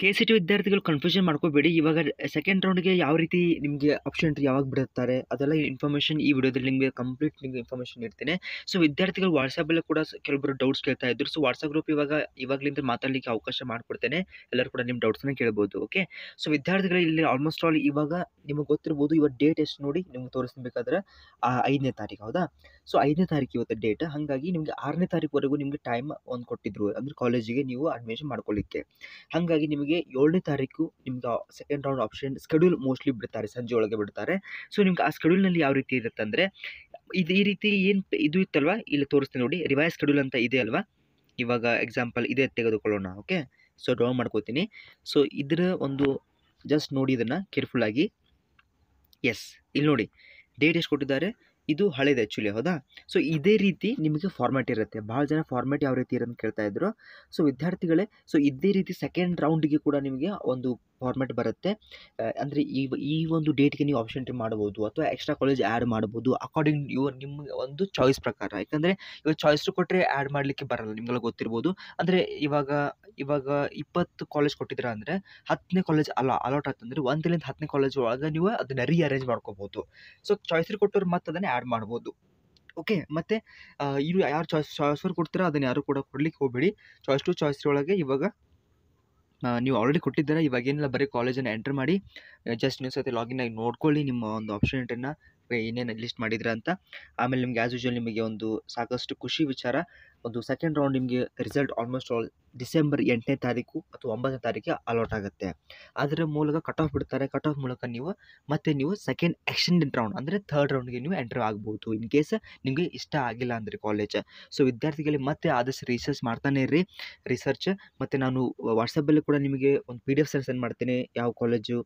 K C T ವಿದ್ಯಾರ್ಥಿಗಳು confusion ಮಾಡ್ಕೋಬೇಡಿ ಇವಾಗ ಸೆಕೆಂಡ್ ರೌಂಡ್ಗೆ ಯಾವ ರೀತಿ ನಿಮಗೆ ಆಪ್ಷನ್ ಯಾವಾಗ ಬಿಡುತ್ತಾರೆ ಅದೆಲ್ಲ ಇನ್ಫಾರ್ಮೇಷನ್ ಈ ವಿಡಿಯೋದಲ್ಲಿ ನಿಮಗೆ ಕಂಪ್ಲೀಟ್ ನಿಮಗೆ ಇನ್ಫಾರ್ಮೇಷನ್ ಇರ್ತೇನೆ ಸೊ ವಿದ್ಯಾರ್ಥಿಗಳು ವಾಟ್ಸಪ್ಪಲ್ಲೂ ಕೂಡ ಕೆಲವರು ಡೌಟ್ಸ್ ಕೇಳ್ತಾ ಇದ್ದರು ಸೊ ವಾಟ್ಸಪ್ ಗ್ರೂಪ್ ಇವಾಗ ಇವಾಗಲಿಂದ ಮಾತಾಡಲಿಕ್ಕೆ ಅವಕಾಶ ಮಾಡಿಕೊಡ್ತೇನೆ ಎಲ್ಲರೂ ಕೂಡ ನಿಮ್ಮ ಡೌಟ್ಸ್ನ ಕೇಳ್ಬೋದು ಓಕೆ ಸೊ ವಿದ್ಯಾರ್ಥಿಗಳು ಇಲ್ಲಿ ಆಲ್ಮೋಸ್ಟ್ ಆಲ್ ಇವಾಗ ನಿಮಗೆ ಗೊತ್ತಿರ್ಬೋದು ಇವಾಗ ಡೇಟ್ ಎಷ್ಟು ನೋಡಿ ನಿಮ್ಗೆ ತೋರಿಸ್ಬೇಕಾದ್ರೆ ಐದನೇ ತಾರೀಕು ಹೌದಾ ಸೊ ಐದನೇ ತಾರೀಕು ಇವತ್ತು ಡೇಟ್ ಹಾಗಾಗಿ ನಿಮಗೆ ಆರನೇ ವರೆಗೂ ನಿಮಗೆ ಟೈಮ್ ಒಂದು ಕೊಟ್ಟಿದ್ರು ಅಂದರೆ ಕಾಲೇಜಿಗೆ ನೀವು ಅಡ್ಮಿಷನ್ ಮಾಡ್ಕೊಳ್ಳಿಕ್ಕೆ ಹಾಗಾಗಿ ನಿಮಗೆ ನಿಮಗೆ ಏಳನೇ ತಾರೀಕು ನಿಮ್ಗೆ second round option schedule mostly ಬಿಡ್ತಾರೆ ಸಂಜೆ ಒಳಗೆ ಬಿಡ್ತಾರೆ ಸೊ ನಿಮ್ಗೆ ಆ ಸ್ಕೆಡ್ಯೂಲ್ನಲ್ಲಿ ಯಾವ ರೀತಿ ಇರುತ್ತೆ ಅಂದರೆ ಇದು ಈ ರೀತಿ ಏನು ಇದು ಇತ್ತಲ್ವಾ ಇಲ್ಲಿ ತೋರಿಸ್ತೀನಿ ನೋಡಿ ರಿವೈಸ್ ಸ್ಕೆಡ್ಯೂಲ್ ಅಂತ ಇದೆ ಅಲ್ವಾ ಇವಾಗ ಎಕ್ಸಾಂಪಲ್ ಇದೇ ತೆಗೆದುಕೊಳ್ಳೋಣ ಓಕೆ ಸೊ ಡ್ರಾ ಮಾಡ್ಕೋತೀನಿ ಸೊ ಇದರ ಒಂದು ಜಸ್ಟ್ ನೋಡಿ ಇದನ್ನು ಕೇರ್ಫುಲ್ಲಾಗಿ ಎಸ್ ಇಲ್ಲಿ ನೋಡಿ ಡೇಟ್ ಎಷ್ಟು ಕೊಟ್ಟಿದ್ದಾರೆ ಇದು ಹಳೇದು ಆ್ಯಕ್ಚುಲಿ ಹೌದಾ ಸೊ ಇದೇ ರೀತಿ ನಿಮಗೆ ಫಾರ್ಮ್ಯಾಟ್ ಇರುತ್ತೆ ಭಾಳ ಜನ ಫಾರ್ಮ್ಯಾಟ್ ಯಾವ ರೀತಿ ಇರೋದು ಕೇಳ್ತಾ ಇದ್ದರು ಸೊ ವಿದ್ಯಾರ್ಥಿಗಳೇ ಸೊ ಇದೇ ರೀತಿ ಸೆಕೆಂಡ್ ರೌಂಡ್ಗೆ ಕೂಡ ನಿಮಗೆ ಒಂದು ಫಾರ್ಮೆಟ್ ಬರುತ್ತೆ ಅಂದರೆ ಈ ಈ ಒಂದು ಡೇಟ್ಗೆ ನೀವು ಆಪ್ಷನ್ ಟ್ರಿ ಮಾಡ್ಬೋದು ಅಥವಾ ಎಕ್ಸ್ಟ್ರಾ ಕಾಲೇಜ್ ಆ್ಯಡ್ ಮಾಡ್ಬೋದು ಅಕಾರ್ಡಿಂಗ್ ಯುವರ್ ನಿಮ್ಮ ಒಂದು ಚಾಯ್ಸ್ ಪ್ರಕಾರ ಯಾಕಂದರೆ ಇವಾಗ ಚಾಯ್ಸು ಕೊಟ್ಟರೆ ಆ್ಯಡ್ ಮಾಡಲಿಕ್ಕೆ ಬರಲ್ಲ ನಿಮ್ಗೆ ಗೊತ್ತಿರ್ಬೋದು ಅಂದರೆ ಇವಾಗ ಇವಾಗ ಇಪ್ಪತ್ತು ಕಾಲೇಜ್ ಕೊಟ್ಟಿದ್ರೆ ಅಂದರೆ ಹತ್ತನೇ ಕಾಲೇಜ್ ಅಲ್ಲ ಅಲಾಟ್ ಆಗ್ತಂದ್ರೆ ಒಂದರಿಂದ ಹತ್ತನೇ ಕಾಲೇಜ್ ಒಳಗೆ ನೀವು ಅದನ್ನ ರೀ ಅರೇಂಜ್ ಮಾಡ್ಕೋಬೋದು ಸೊ ಚಾಯ್ಸ್ ಕೊಟ್ಟವ್ರು ಮತ್ತೆ ಅದನ್ನು ಆ್ಯಡ್ ಮಾಡ್ಬೋದು ಓಕೆ ಮತ್ತು ಇವ್ರು ಯಾರು ಚಾಯ್ಸ್ ಚಾಯ್ಸರು ಕೊಡ್ತೀರ ಅದನ್ನು ಯಾರು ಕೂಡ ಕೊಡಲಿಕ್ಕೆ ಹೋಗಬೇಡಿ ಚಾಯ್ಸ್ ಟು ಚಾಯ್ಸ್ ಒಳಗೆ ಇವಾಗ ನೀವು ಆಲ್ರೆಡಿ ಕೊಟ್ಟಿದ್ದೀರಾ ಇವಾಗ ಏನಿಲ್ಲ ಬರೀ ಕಾಲೇಜನ್ನು ಎಂಟ್ರ್ ಮಾಡಿ ಜಸ್ಟ್ ನೀವು ಸತಿ ಲಾಗಿನ್ ಆಗಿ ನೋಡ್ಕೊಳ್ಳಿ ನಿಮ್ಮ ಒಂದು ಎಂಟ್ರನ್ನ ಏನೇನು ಲಿಸ್ಟ್ ಮಾಡಿದ್ರ ಅಂತ ಆಮೇಲೆ ನಿಮ್ಗೆ ಆ್ಯಸ್ ಯೂಶ್ವಲ್ ನಿಮಗೆ ಒಂದು ಸಾಕಷ್ಟು ಖುಷಿ ವಿಚಾರ ಒಂದು ಸೆಕೆಂಡ್ ರೌಂಡ್ ನಿಮಗೆ ರಿಸಲ್ಟ್ ಆಲ್ಮೋಸ್ಟ್ ಆಲ್ ಡಿಸೆಂಬರ್ ಎಂಟನೇ ತಾರೀಕು ಅಥವಾ ಒಂಬತ್ತನೇ ತಾರೀಕಿಗೆ ಅಲಾಟ್ ಆಗುತ್ತೆ ಅದರ ಮೂಲಕ ಕಟ್ ಆಫ್ ಬಿಡ್ತಾರೆ ಕಟ್ ಆಫ್ ಮೂಲಕ ನೀವು ಮತ್ತೆ ನೀವು ಸೆಕೆಂಡ್ ಎಕ್ಸ್ಟೆಂಡೆಡ್ ರೌಂಡ್ ಅಂದರೆ ಥರ್ಡ್ ರೌಂಡ್ಗೆ ನೀವು ಎಂಟರ್ ಆಗ್ಬೋದು ಇನ್ ಕೇಸ್ ನಿಮಗೆ ಇಷ್ಟ ಆಗಿಲ್ಲ ಅಂದರೆ ಕಾಲೇಜ್ ಸೊ ವಿದ್ಯಾರ್ಥಿಗಳಿಗೆ ಮತ್ತೆ ಆದಷ್ಟು ರಿಸರ್ಚ್ ಮಾಡ್ತಾನೆ ಇರಿ ರಿಸರ್ಚ್ ಮತ್ತು ನಾನು ವಾಟ್ಸಪ್ಪಲ್ಲಿ ಕೂಡ ನಿಮಗೆ ಒಂದು ಪಿ ಡಿ ಎಫ್ ಸೆಂಡ್ ಮಾಡ್ತೇನೆ ಯಾವ ಕಾಲೇಜು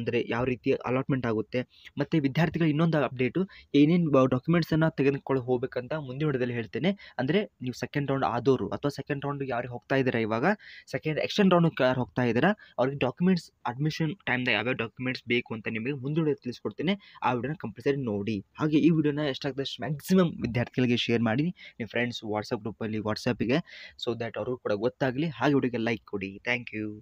ಅಂದರೆ ಯಾವ ರೀತಿ ಅಲಾಟ್ಮೆಂಟ್ ಆಗುತ್ತೆ ಮತ್ತು ವಿದ್ಯಾರ್ಥಿಗಳು ಇನ್ನೊಂದು ಅಪ್ಡೇಟು ಏನೇನು ಡಾಕ್ಯುಮೆಂಟ್ಸನ್ನು ತೆಗೆದುಕೊಂಡು ಹೋಗಬೇಕಂತ ಮುಂದಿನ ಹೊಡೆದಲ್ಲಿ ಹೇಳ್ತೇನೆ ಅಂದರೆ ನೀವು ಸೆಕೆಂಡ್ ರೌಂಡ್ ಆದವರು ಅಥವಾ ಸೆಕೆಂಡ್ ರೌಂಡ್ ಯಾರು ಹೋಗ್ತಾ ಇದ್ದೀರಾ ಇವಾಗ ಸೆಕೆಂಡ್ ಎಕ್ಸ್ಟೆಂಡ್ ರೌಂಡ್ ಯಾರು ಹೋಗ್ತಾ ಇದ್ದೀರಾ ಅವ್ರಿಗೆ ಡಾಕ್ಯುಮೆಂಟ್ಸ್ ಅಡ್ಮಿಷನ್ ಟೈಮ್ದಾಗ ಯಾವ್ಯಾವ ಡಾಕ್ಯುಮೆಂಟ್ಸ್ ಬೇಕು ಅಂತ ನಿಮಗೆ ಮುಂದೂಡಿ ತಿಳಿಸ್ಕೊಡ್ತೀನಿ ಆ ವಿಡಿಯೋನ ಕಂಪಲ್ಸರಿ ನೋಡಿ ಹಾಗೆ ಈ ವಿಡಿಯೋನ ಎಷ್ಟಾಗದಷ್ಟು ಮ್ಯಾಕ್ಸಿಮಮ್ ವಿದ್ಯಾರ್ಥಿಗಳಿಗೆ ಶೇರ್ ಮಾಡಿ ನಿಮ್ಮ ಫ್ರೆಂಡ್ಸ್ ವಾಟ್ಸಪ್ ಗ್ರೂಪಲ್ಲಿ ವಾಟ್ಸಪ್ಗೆ ಸೊ ದ್ಯಾಟ್ ಅವರು ಕೂಡ ಗೊತ್ತಾಗಲಿ ಹಾಗೆ ಹುಡುಗಿಗೆ ಲೈಕ್ ಕೊಡಿ ಥ್ಯಾಂಕ್ ಯು